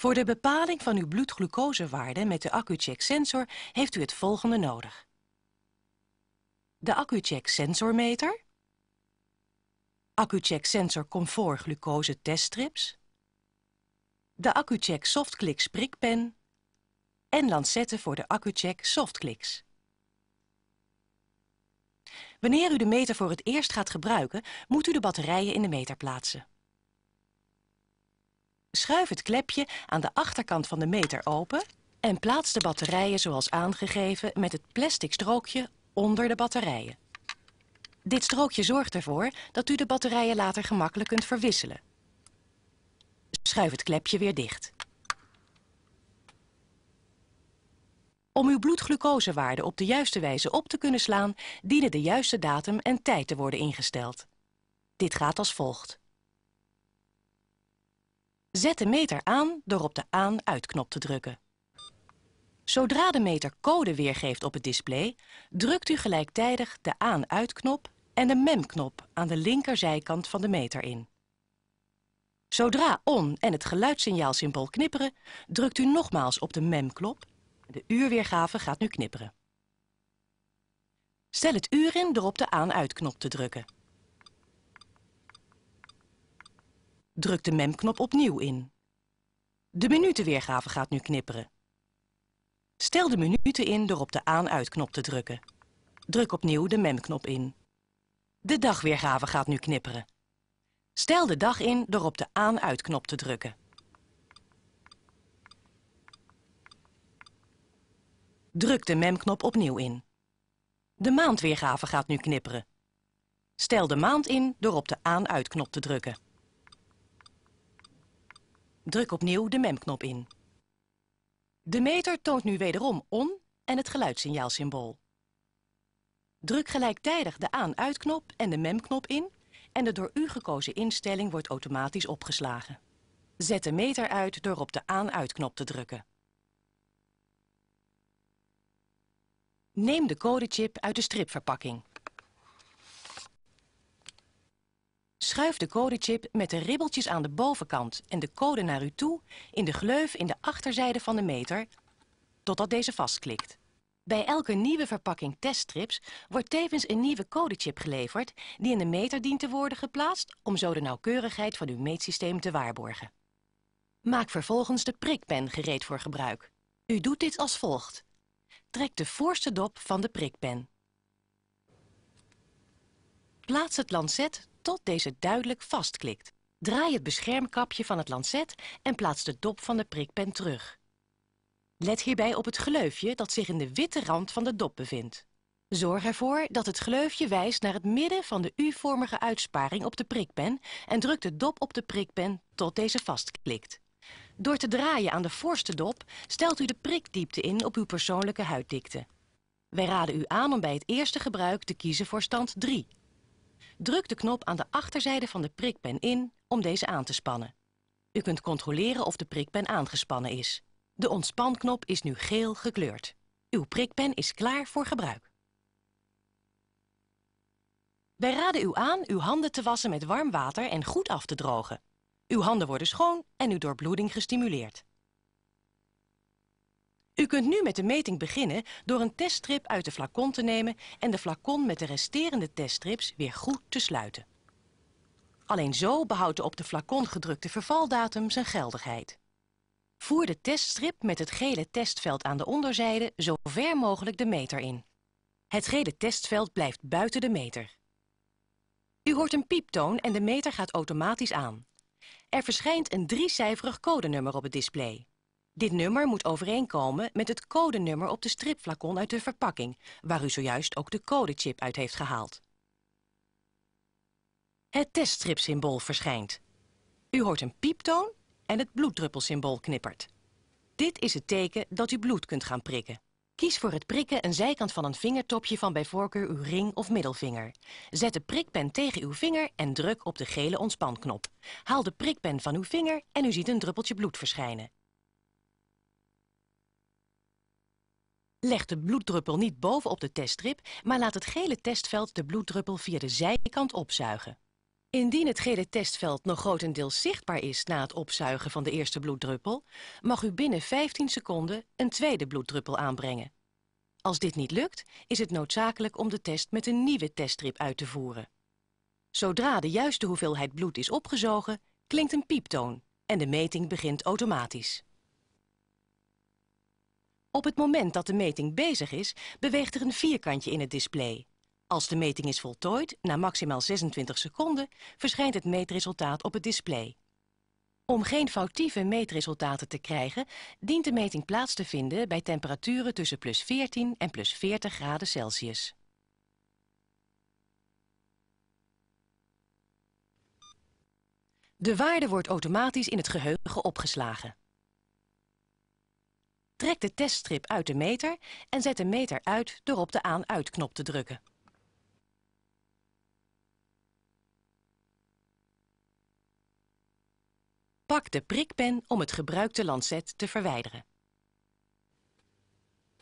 Voor de bepaling van uw bloedglucosewaarde met de AccuCheck sensor heeft u het volgende nodig. De AccuCheck sensormeter. AccuCheck sensor comfort glucose teststrips. De AccuCheck Softclicks prikpen. En lancetten voor de AccuCheck Softclicks. Wanneer u de meter voor het eerst gaat gebruiken, moet u de batterijen in de meter plaatsen. Schuif het klepje aan de achterkant van de meter open... en plaats de batterijen zoals aangegeven met het plastic strookje onder de batterijen. Dit strookje zorgt ervoor dat u de batterijen later gemakkelijk kunt verwisselen. Schuif het klepje weer dicht. Om uw bloedglucosewaarde op de juiste wijze op te kunnen slaan... dienen de juiste datum en tijd te worden ingesteld. Dit gaat als volgt. Zet de meter aan door op de aan-uitknop te drukken. Zodra de meter code weergeeft op het display, drukt u gelijktijdig de aan-uitknop en de MEM-knop aan de linkerzijkant van de meter in. Zodra on en het geluidssignaalsymbool knipperen, drukt u nogmaals op de MEM-knop. De uurweergave gaat nu knipperen. Stel het uur in door op de aan-uitknop te drukken. Druk de memknop opnieuw in. De minutenweergave gaat nu knipperen. Stel de minuten in door op de aan-uitknop te drukken. Druk opnieuw de memknop in. De dagweergave gaat nu knipperen. Stel de dag in door op de aan-uitknop te drukken. Druk de memknop opnieuw in. De maandweergave gaat nu knipperen. Stel de maand in door op de aan-uitknop te drukken. Druk opnieuw de memknop in. De meter toont nu wederom on en het geluidssignaalsymbool. Druk gelijktijdig de aan-uitknop en de memknop in en de door u gekozen instelling wordt automatisch opgeslagen. Zet de meter uit door op de aan-uitknop te drukken. Neem de codechip uit de stripverpakking. Schuif de codechip met de ribbeltjes aan de bovenkant en de code naar u toe in de gleuf in de achterzijde van de meter, totdat deze vastklikt. Bij elke nieuwe verpakking teststrips wordt tevens een nieuwe codechip geleverd die in de meter dient te worden geplaatst om zo de nauwkeurigheid van uw meetsysteem te waarborgen. Maak vervolgens de prikpen gereed voor gebruik. U doet dit als volgt. Trek de voorste dop van de prikpen. Plaats het lancet tot deze duidelijk vastklikt. Draai het beschermkapje van het lancet en plaats de dop van de prikpen terug. Let hierbij op het gleufje dat zich in de witte rand van de dop bevindt. Zorg ervoor dat het gleufje wijst naar het midden van de U-vormige uitsparing op de prikpen en druk de dop op de prikpen tot deze vastklikt. Door te draaien aan de voorste dop stelt u de prikdiepte in op uw persoonlijke huiddikte. Wij raden u aan om bij het eerste gebruik te kiezen voor stand 3, Druk de knop aan de achterzijde van de prikpen in om deze aan te spannen. U kunt controleren of de prikpen aangespannen is. De ontspanknop is nu geel gekleurd. Uw prikpen is klaar voor gebruik. Wij raden u aan uw handen te wassen met warm water en goed af te drogen. Uw handen worden schoon en uw doorbloeding gestimuleerd. U kunt nu met de meting beginnen door een teststrip uit de flacon te nemen... en de flacon met de resterende teststrips weer goed te sluiten. Alleen zo behoudt de op de flacon gedrukte vervaldatum zijn geldigheid. Voer de teststrip met het gele testveld aan de onderzijde zo ver mogelijk de meter in. Het gele testveld blijft buiten de meter. U hoort een pieptoon en de meter gaat automatisch aan. Er verschijnt een driecijferig codenummer op het display. Dit nummer moet overeenkomen met het codenummer op de stripflacon uit de verpakking, waar u zojuist ook de codechip uit heeft gehaald. Het teststripsymbool verschijnt. U hoort een pieptoon en het bloeddruppelsymbool knippert. Dit is het teken dat u bloed kunt gaan prikken. Kies voor het prikken een zijkant van een vingertopje van bij voorkeur uw ring of middelvinger. Zet de prikpen tegen uw vinger en druk op de gele ontspanknop. Haal de prikpen van uw vinger en u ziet een druppeltje bloed verschijnen. Leg de bloeddruppel niet bovenop de teststrip, maar laat het gele testveld de bloeddruppel via de zijkant opzuigen. Indien het gele testveld nog grotendeels zichtbaar is na het opzuigen van de eerste bloeddruppel, mag u binnen 15 seconden een tweede bloeddruppel aanbrengen. Als dit niet lukt, is het noodzakelijk om de test met een nieuwe teststrip uit te voeren. Zodra de juiste hoeveelheid bloed is opgezogen, klinkt een pieptoon en de meting begint automatisch. Op het moment dat de meting bezig is, beweegt er een vierkantje in het display. Als de meting is voltooid, na maximaal 26 seconden, verschijnt het meetresultaat op het display. Om geen foutieve meetresultaten te krijgen, dient de meting plaats te vinden bij temperaturen tussen plus 14 en plus 40 graden Celsius. De waarde wordt automatisch in het geheugen opgeslagen. Trek de teststrip uit de meter en zet de meter uit door op de aan-uitknop te drukken. Pak de prikpen om het gebruikte lancet te verwijderen.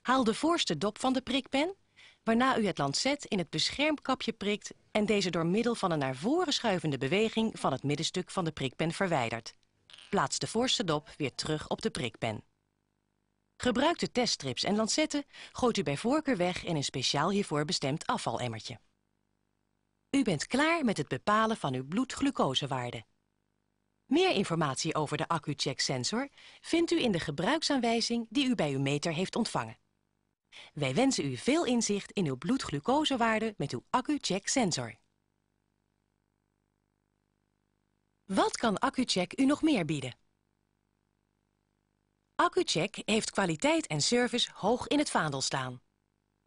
Haal de voorste dop van de prikpen, waarna u het lancet in het beschermkapje prikt en deze door middel van een naar voren schuivende beweging van het middenstuk van de prikpen verwijdert. Plaats de voorste dop weer terug op de prikpen. Gebruikte teststrips en lancetten gooit u bij voorkeur weg in een speciaal hiervoor bestemd afvalemmertje. U bent klaar met het bepalen van uw bloedglucosewaarde. Meer informatie over de AccuCheck sensor vindt u in de gebruiksaanwijzing die u bij uw meter heeft ontvangen. Wij wensen u veel inzicht in uw bloedglucosewaarde met uw AccuCheck sensor. Wat kan AccuCheck u nog meer bieden? Accucheck heeft kwaliteit en service hoog in het vaandel staan.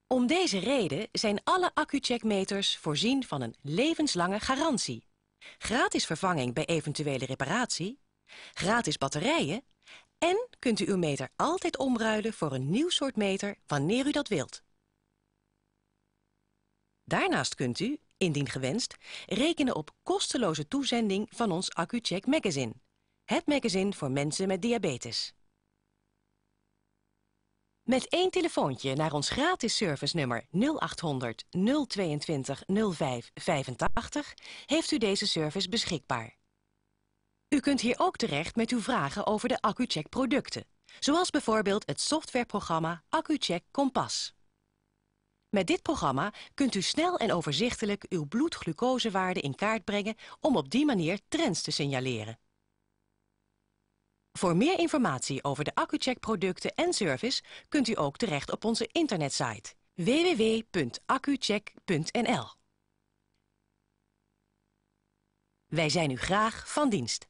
Om deze reden zijn alle Accucheck-meters voorzien van een levenslange garantie. Gratis vervanging bij eventuele reparatie, gratis batterijen... en kunt u uw meter altijd omruilen voor een nieuw soort meter wanneer u dat wilt. Daarnaast kunt u, indien gewenst, rekenen op kosteloze toezending van ons AccuCheck magazine. Het magazine voor mensen met diabetes. Met één telefoontje naar ons gratis servicenummer 0800 022 05 85 heeft u deze service beschikbaar. U kunt hier ook terecht met uw vragen over de AccuCheck producten, zoals bijvoorbeeld het softwareprogramma AccuCheck Kompas. Met dit programma kunt u snel en overzichtelijk uw bloedglucosewaarde in kaart brengen om op die manier trends te signaleren. Voor meer informatie over de accucheck producten en service kunt u ook terecht op onze internetsite www.accucheck.nl. Wij zijn u graag van dienst.